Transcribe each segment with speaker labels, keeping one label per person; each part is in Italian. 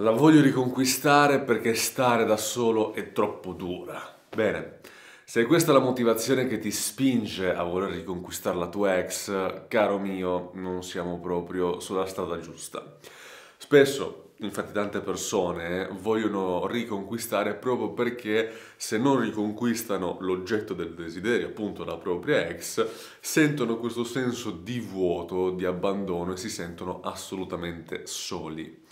Speaker 1: La voglio riconquistare perché stare da solo è troppo dura. Bene, se questa è la motivazione che ti spinge a voler riconquistare la tua ex, caro mio, non siamo proprio sulla strada giusta. Spesso, infatti, tante persone vogliono riconquistare proprio perché se non riconquistano l'oggetto del desiderio, appunto la propria ex, sentono questo senso di vuoto, di abbandono e si sentono assolutamente soli.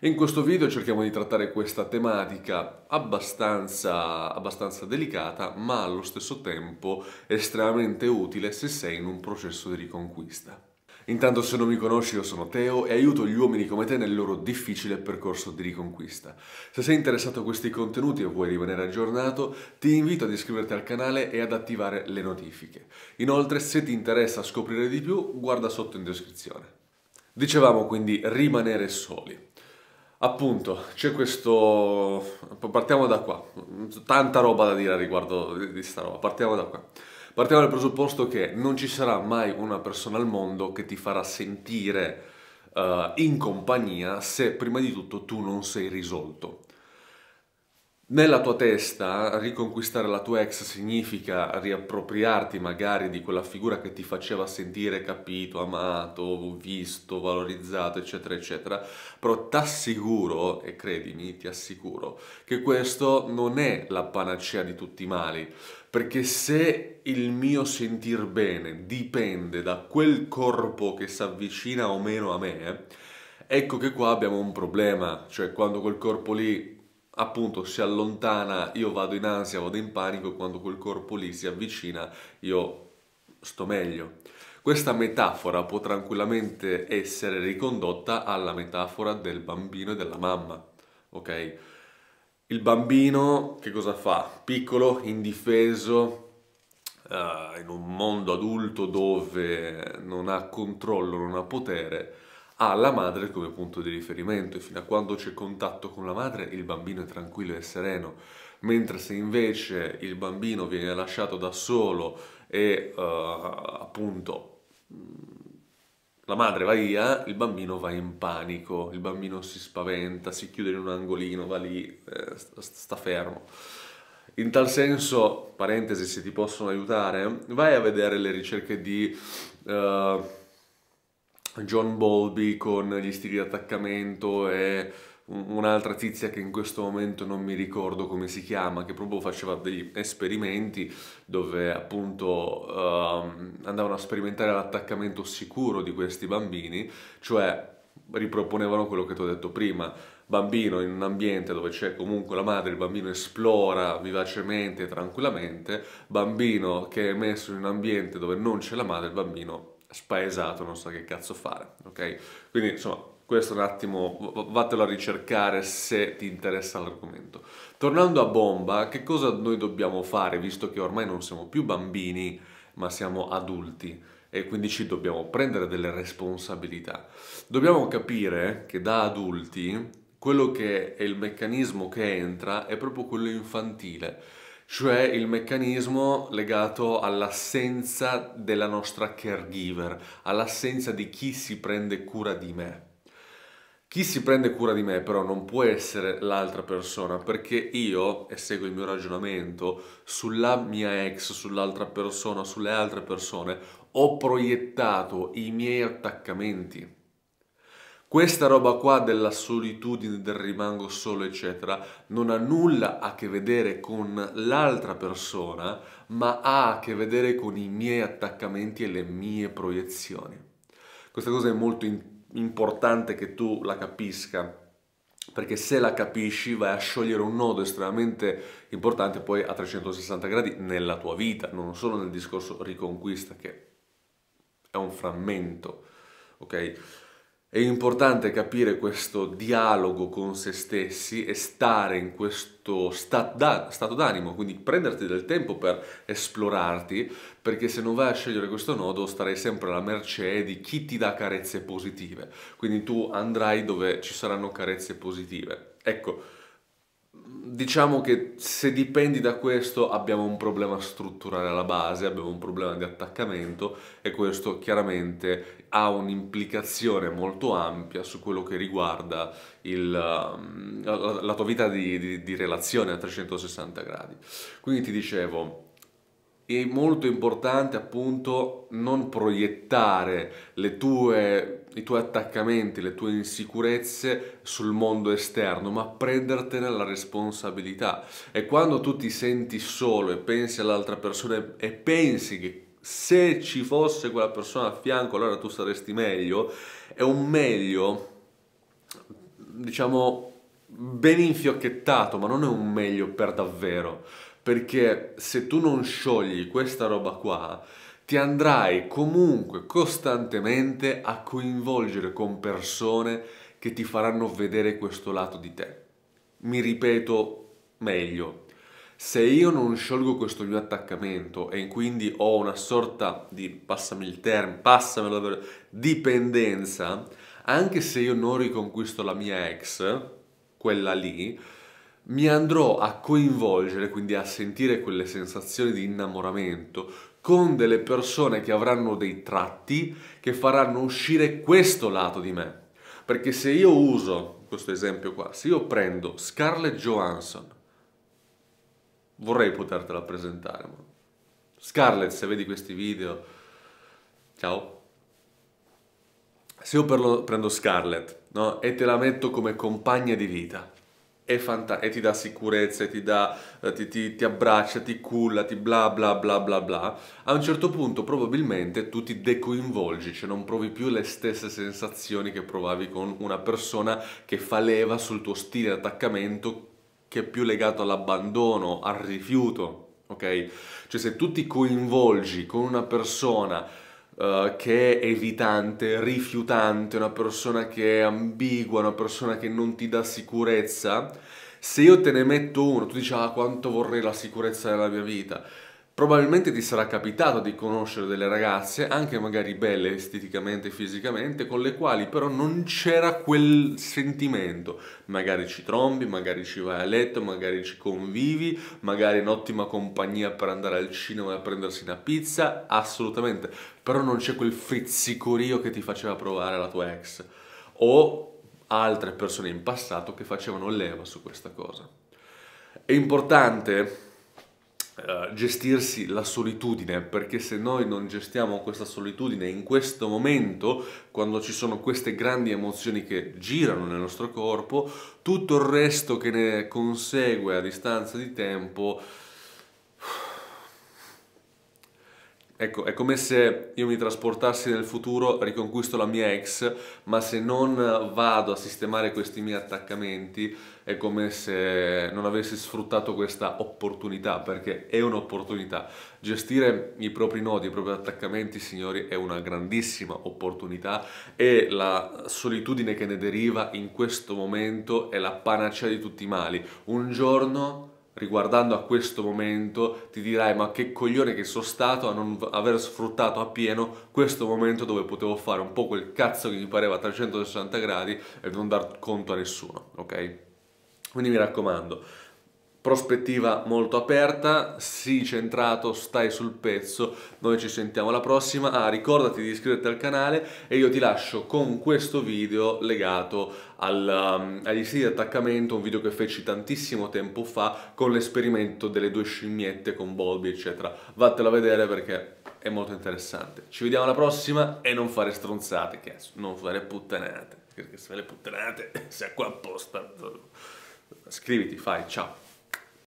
Speaker 1: In questo video cerchiamo di trattare questa tematica abbastanza, abbastanza, delicata, ma allo stesso tempo estremamente utile se sei in un processo di riconquista. Intanto se non mi conosci io sono Teo e aiuto gli uomini come te nel loro difficile percorso di riconquista. Se sei interessato a questi contenuti e vuoi rimanere aggiornato, ti invito ad iscriverti al canale e ad attivare le notifiche. Inoltre se ti interessa scoprire di più, guarda sotto in descrizione. Dicevamo quindi rimanere soli. Appunto, c'è questo... partiamo da qua, tanta roba da dire riguardo di sta roba, partiamo da qua. Partiamo dal presupposto che non ci sarà mai una persona al mondo che ti farà sentire uh, in compagnia se prima di tutto tu non sei risolto. Nella tua testa riconquistare la tua ex significa riappropriarti magari di quella figura che ti faceva sentire capito, amato, visto, valorizzato, eccetera, eccetera, però t'assicuro, e credimi, ti assicuro, che questo non è la panacea di tutti i mali, perché se il mio sentir bene dipende da quel corpo che si avvicina o meno a me, ecco che qua abbiamo un problema, cioè quando quel corpo lì appunto si allontana, io vado in ansia, vado in panico, quando quel corpo lì si avvicina io sto meglio. Questa metafora può tranquillamente essere ricondotta alla metafora del bambino e della mamma, ok? Il bambino che cosa fa? Piccolo, indifeso, uh, in un mondo adulto dove non ha controllo, non ha potere, ha la madre come punto di riferimento e fino a quando c'è contatto con la madre il bambino è tranquillo e sereno, mentre se invece il bambino viene lasciato da solo e uh, appunto la madre va via, il bambino va in panico, il bambino si spaventa, si chiude in un angolino, va lì, eh, sta fermo. In tal senso, parentesi, se ti possono aiutare, vai a vedere le ricerche di... Uh, John Bolby con gli stili di attaccamento e un'altra tizia che in questo momento non mi ricordo come si chiama, che proprio faceva degli esperimenti dove appunto um, andavano a sperimentare l'attaccamento sicuro di questi bambini, cioè riproponevano quello che ti ho detto prima, bambino in un ambiente dove c'è comunque la madre, il bambino esplora vivacemente e tranquillamente, bambino che è messo in un ambiente dove non c'è la madre, il bambino spaesato, non so che cazzo fare, ok? Quindi insomma, questo un attimo vatelo a ricercare se ti interessa l'argomento. Tornando a bomba, che cosa noi dobbiamo fare visto che ormai non siamo più bambini, ma siamo adulti e quindi ci dobbiamo prendere delle responsabilità. Dobbiamo capire che da adulti quello che è il meccanismo che entra è proprio quello infantile cioè il meccanismo legato all'assenza della nostra caregiver, all'assenza di chi si prende cura di me. Chi si prende cura di me però non può essere l'altra persona perché io, e seguo il mio ragionamento, sulla mia ex, sull'altra persona, sulle altre persone, ho proiettato i miei attaccamenti questa roba qua della solitudine, del rimango solo, eccetera, non ha nulla a che vedere con l'altra persona, ma ha a che vedere con i miei attaccamenti e le mie proiezioni. Questa cosa è molto importante che tu la capisca, perché se la capisci vai a sciogliere un nodo estremamente importante poi a 360 gradi nella tua vita, non solo nel discorso riconquista che è un frammento, ok? È importante capire questo dialogo con se stessi e stare in questo stato d'animo, quindi prenderti del tempo per esplorarti, perché se non vai a scegliere questo nodo starai sempre alla mercé di chi ti dà carezze positive. Quindi tu andrai dove ci saranno carezze positive. Ecco, Diciamo che se dipendi da questo abbiamo un problema strutturale alla base, abbiamo un problema di attaccamento e questo chiaramente ha un'implicazione molto ampia su quello che riguarda il, um, la, la, tua vita di, di, di relazione a 360 gradi. Quindi ti dicevo, è molto importante appunto non proiettare tue, i tuoi attaccamenti, le tue insicurezze sul mondo esterno, ma prendertene la responsabilità. E quando tu ti senti solo e pensi all'altra persona e pensi che se ci fosse quella persona a fianco allora tu saresti meglio, è un meglio, diciamo, ben infiocchettato, ma non è un meglio per davvero perché se tu non sciogli questa roba qua, ti andrai comunque costantemente a coinvolgere con persone che ti faranno vedere questo lato di te. Mi ripeto meglio, se io non sciolgo questo mio attaccamento e quindi ho una sorta di, passami il termine, passamelo, dipendenza, anche se io non riconquisto la mia ex, quella lì, mi andrò a coinvolgere, quindi a sentire quelle sensazioni di innamoramento con delle persone che avranno dei tratti che faranno uscire questo lato di me. Perché se io uso questo esempio qua, se io prendo Scarlett Johansson, vorrei potertela presentare. Ma Scarlett, se vedi questi video, ciao. Se io prendo Scarlett no, e te la metto come compagna di vita, è fantastico e ti dà sicurezza, ti, dà, eh, ti, ti, ti, abbraccia, ti culla, ti bla bla bla bla bla. A un certo punto probabilmente tu ti decoinvolgi, cioè non provi più le stesse sensazioni che provavi con una persona che fa leva sul tuo stile di attaccamento che è più legato all'abbandono, al rifiuto, ok? Cioè se tu ti coinvolgi con una persona Uh, che è evitante, rifiutante, una persona che è ambigua, una persona che non ti dà sicurezza, se io te ne metto uno, tu dici ah quanto vorrei la sicurezza nella mia vita, Probabilmente ti sarà capitato di conoscere delle ragazze, anche magari belle esteticamente e fisicamente, con le quali però non c'era quel sentimento. Magari ci trombi, magari ci vai a letto, magari ci convivi, magari in ottima compagnia per andare al cinema e prendersi una pizza, assolutamente. Però non c'è quel frizzicorio che ti faceva provare la tua ex. O altre persone in passato che facevano leva su questa cosa. È importante eh, gestirsi la solitudine, perché se noi non gestiamo questa solitudine in questo momento, quando ci sono queste grandi emozioni che girano nel nostro corpo, tutto il resto che ne consegue a distanza di tempo Ecco, è come se io mi trasportassi nel futuro, riconquisto la mia ex, ma se non vado a sistemare questi miei attaccamenti è come se non avessi sfruttato questa opportunità, perché è un'opportunità. Gestire i propri nodi, i propri attaccamenti, signori, è una grandissima opportunità e la solitudine che ne deriva in questo momento è la panacea di tutti i mali. Un giorno riguardando a questo momento ti dirai ma che coglione che sono stato a non aver sfruttato appieno questo momento dove potevo fare un po' quel cazzo che mi pareva a 360 gradi e non dar conto a nessuno, ok? Quindi mi raccomando, prospettiva molto aperta, sii centrato, stai sul pezzo, noi ci sentiamo alla prossima, ah, ricordati di iscriverti al canale e io ti lascio con questo video legato al, um, agli stili di attaccamento, un video che feci tantissimo tempo fa con l'esperimento delle due scimmiette con Bobby eccetera, vattelo a vedere perché è molto interessante. Ci vediamo alla prossima e non fare stronzate, cazzo, non fare puttanate, perché se le puttanate sei qua apposta. Scriviti, fai, ciao.